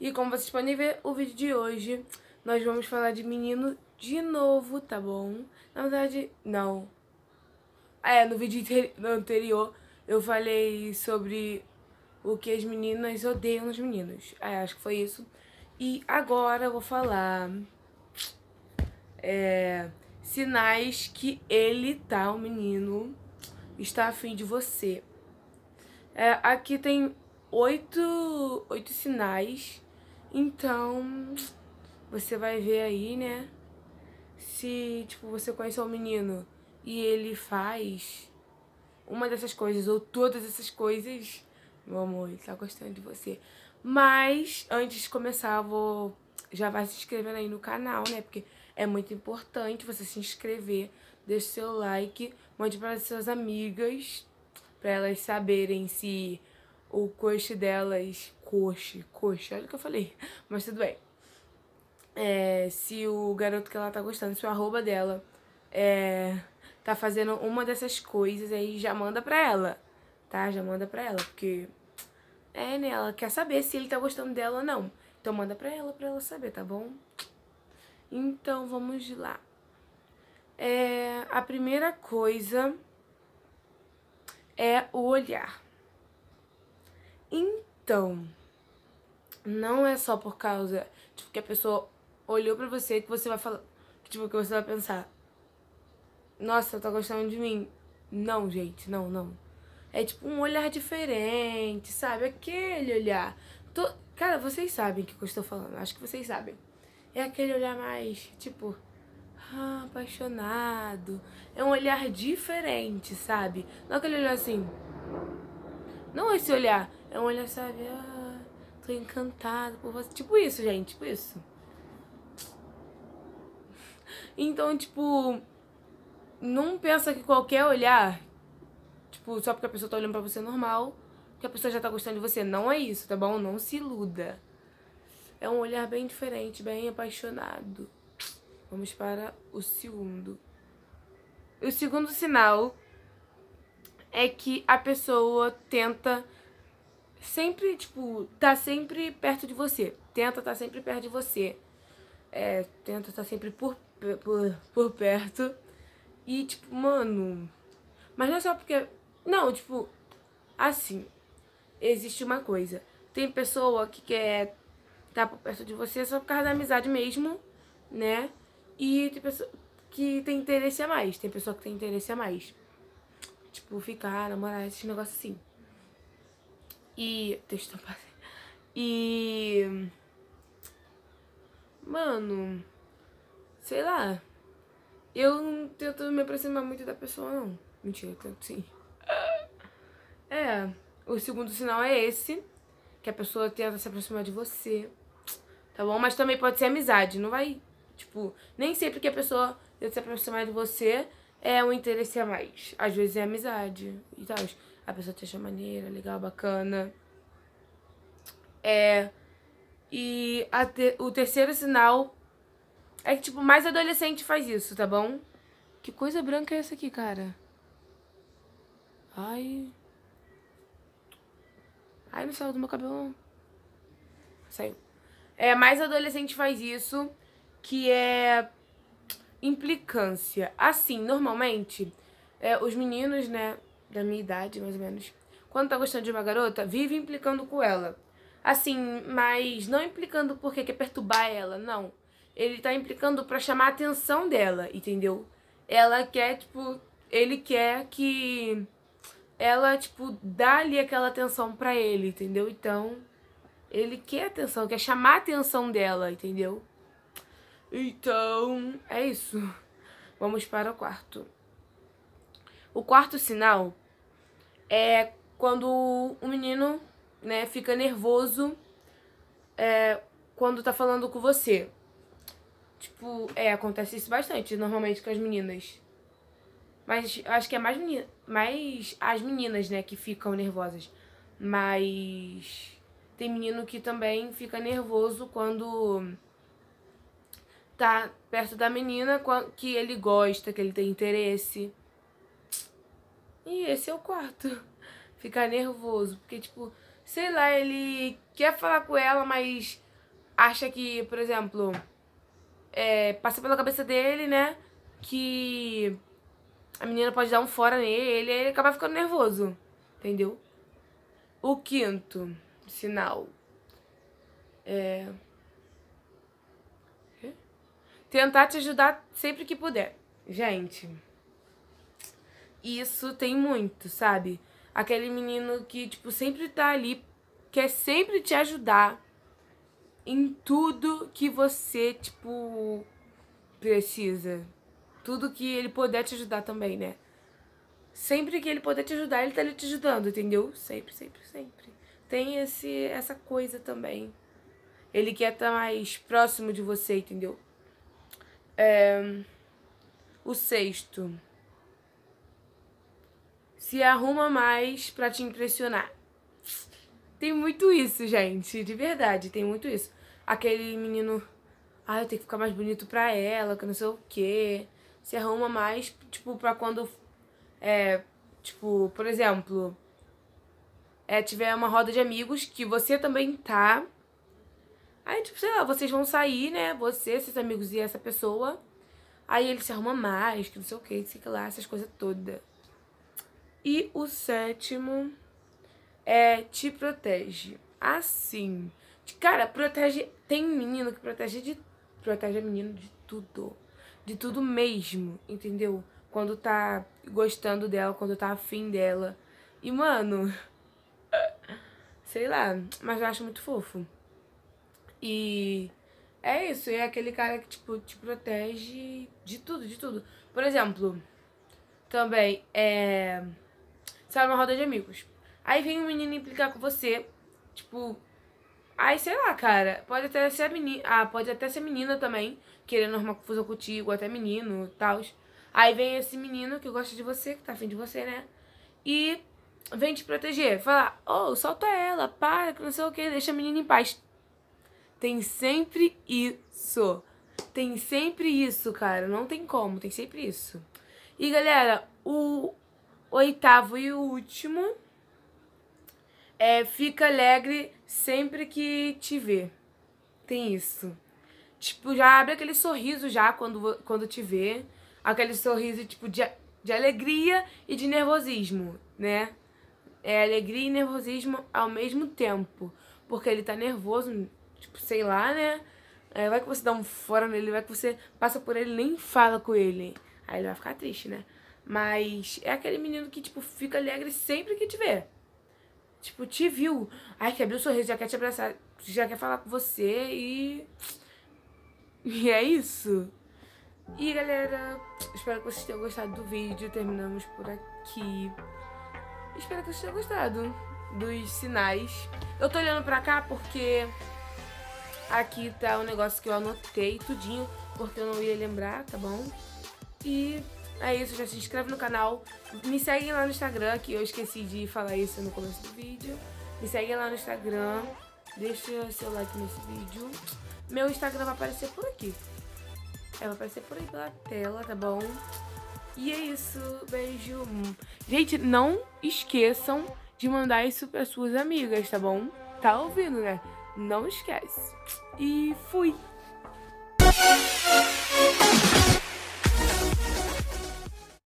E como vocês podem ver, o vídeo de hoje nós vamos falar de menino de novo, tá bom? Na verdade, não. É, no vídeo anterior eu falei sobre o que as meninas odeiam nos meninos. É, acho que foi isso. E agora eu vou falar é, sinais que ele, tá, o menino, está afim de você. É, aqui tem oito, oito sinais então, você vai ver aí, né? Se, tipo, você conhece um menino e ele faz uma dessas coisas ou todas essas coisas, meu amor, ele tá gostando de você. Mas, antes de começar, vou... Já vai se inscrevendo aí no canal, né? Porque é muito importante você se inscrever, deixe seu like, mande para as suas amigas, para elas saberem se o coche delas. Coche, coche, olha o que eu falei. Mas tudo bem. É, se o garoto que ela tá gostando, se o arroba dela é, tá fazendo uma dessas coisas, aí já manda pra ela, tá? Já manda pra ela, porque é, né? Ela quer saber se ele tá gostando dela ou não. Então manda pra ela, pra ela saber, tá bom? Então vamos lá. É, a primeira coisa é o olhar. Então, não é só por causa tipo, que a pessoa olhou pra você que você vai falar. Tipo, que você vai pensar. Nossa, tá gostando de mim. Não, gente, não, não. É tipo um olhar diferente, sabe? Aquele olhar. Tô... Cara, vocês sabem o que eu estou falando. Acho que vocês sabem. É aquele olhar mais, tipo, ah, apaixonado. É um olhar diferente, sabe? Não é aquele olhar assim. Não esse olhar é um olhar, sabe? Ah, tô encantado por você. Tipo isso, gente, tipo isso. Então, tipo, não pensa que qualquer olhar, tipo, só porque a pessoa tá olhando pra você é normal, que a pessoa já tá gostando de você. Não é isso, tá bom? Não se iluda. É um olhar bem diferente, bem apaixonado. Vamos para o segundo. O segundo sinal é que a pessoa tenta sempre, tipo, tá sempre perto de você. Tenta tá sempre perto de você. É, tenta tá sempre por, por, por perto. E, tipo, mano. Mas não é só porque. Não, tipo, assim. Existe uma coisa. Tem pessoa que quer tá por perto de você só por causa da amizade mesmo, né? E tem pessoa que tem interesse a mais. Tem pessoa que tem interesse a mais. Tipo, ficar, namorar, esses negócios assim. E. Deixa eu tampar. E. Mano. Sei lá. Eu não tento me aproximar muito da pessoa, não. Mentira, eu tento sim. É. O segundo sinal é esse. Que a pessoa tenta se aproximar de você. Tá bom? Mas também pode ser amizade. Não vai. Tipo, nem sempre que a pessoa tenta se aproximar de você é um interesse a mais. Às vezes é amizade e tal a pessoa te acha maneira, legal, bacana. É. E te, o terceiro sinal é que, tipo, mais adolescente faz isso, tá bom? Que coisa branca é essa aqui, cara? Ai. Ai, não saiu do meu cabelo. Saiu. É, mais adolescente faz isso, que é implicância. Assim, normalmente, é, os meninos, né, da minha idade, mais ou menos, quando tá gostando de uma garota, vive implicando com ela. Assim, mas não implicando porque quer perturbar ela, não. Ele tá implicando para chamar a atenção dela, entendeu? Ela quer, tipo, ele quer que ela, tipo, dá ali aquela atenção para ele, entendeu? Então, ele quer atenção, quer chamar a atenção dela, entendeu? Então, é isso. Vamos para o quarto. O quarto sinal é quando o menino né, fica nervoso é, quando tá falando com você. Tipo, é, acontece isso bastante, normalmente com as meninas. Mas acho que é mais, menina, mais as meninas, né, que ficam nervosas. Mas tem menino que também fica nervoso quando tá perto da menina que ele gosta, que ele tem interesse. E esse é o quarto. Ficar nervoso, porque, tipo, sei lá, ele quer falar com ela, mas acha que, por exemplo, é, passa pela cabeça dele, né, que a menina pode dar um fora nele, ele acaba ficando nervoso, entendeu? O quinto sinal é tentar te ajudar sempre que puder. Gente, isso tem muito, sabe? Aquele menino que, tipo, sempre tá ali, quer sempre te ajudar em tudo que você, tipo, precisa. Tudo que ele puder te ajudar também, né? Sempre que ele puder te ajudar, ele tá ali te ajudando, entendeu? Sempre, sempre, sempre. Tem esse, essa coisa também. Ele quer estar tá mais próximo de você, entendeu? É... O sexto se arruma mais para te impressionar. Tem muito isso, gente, de verdade, tem muito isso. Aquele menino, ah, eu tenho que ficar mais bonito pra ela, que não sei o quê. Se arruma mais, tipo, pra quando. É. Tipo, por exemplo. É, tiver uma roda de amigos que você também tá. Aí, tipo, sei lá, vocês vão sair, né? Você, seus amigos e essa pessoa. Aí ele se arruma mais, que não sei o que, sei lá, essas coisas todas. E o sétimo é te protege. Assim, cara, protege. Tem menino que protege de. Protege menino de tudo. De tudo mesmo, entendeu? Quando tá gostando dela, quando tá afim dela. E, mano. Sei lá, mas eu acho muito fofo. E é isso, é aquele cara que, tipo, te protege de tudo, de tudo. Por exemplo, também é sai numa roda de amigos. Aí vem um menino implicar com você, tipo. Aí, sei lá, cara, pode até ser a menina. Ah, pode até ser menina também, querendo arrumar confusão contigo, até menino e tal. Aí vem esse menino que gosta de você, que tá afim de você, né? E vem te proteger. Falar, ô, oh, solta ela, para, que não sei o que, deixa a menina em paz. Tem sempre isso. Tem sempre isso, cara. Não tem como, tem sempre isso. E galera, o, oitavo e último, é, fica alegre sempre que te vê. Tem isso. Tipo, já abre aquele sorriso já quando, quando te vê. Aquele sorriso, tipo, de, de alegria e de nervosismo, né? É alegria e nervosismo ao mesmo tempo. Porque ele tá nervoso, tipo, sei lá, né? É, vai que você dá um fora nele, vai que você passa por ele nem fala com ele. Aí ele vai ficar triste, né? Mas é aquele menino que, tipo, fica alegre sempre que te vê. Tipo, te viu. Ai, que abriu o sorriso, já quer te abraçar, já quer falar com você e. E é isso. E galera, espero que vocês tenham gostado do vídeo. Terminamos por aqui. Espero que vocês tenham gostado dos sinais. Eu tô olhando pra cá porque aqui tá o um negócio que eu anotei tudinho, porque eu não ia lembrar, tá bom? E é isso, já se inscreve no canal. Me segue lá no Instagram, que eu esqueci de falar isso no começo do vídeo. Me segue lá no Instagram. Deixa seu like nesse vídeo. Meu Instagram vai aparecer por aqui. É, vai aparecer por aí pela tela, tá bom? E é isso. Beijo. Gente, não esqueçam de mandar isso para suas amigas, tá bom? Tá ouvindo, né? Não esquece. E fui!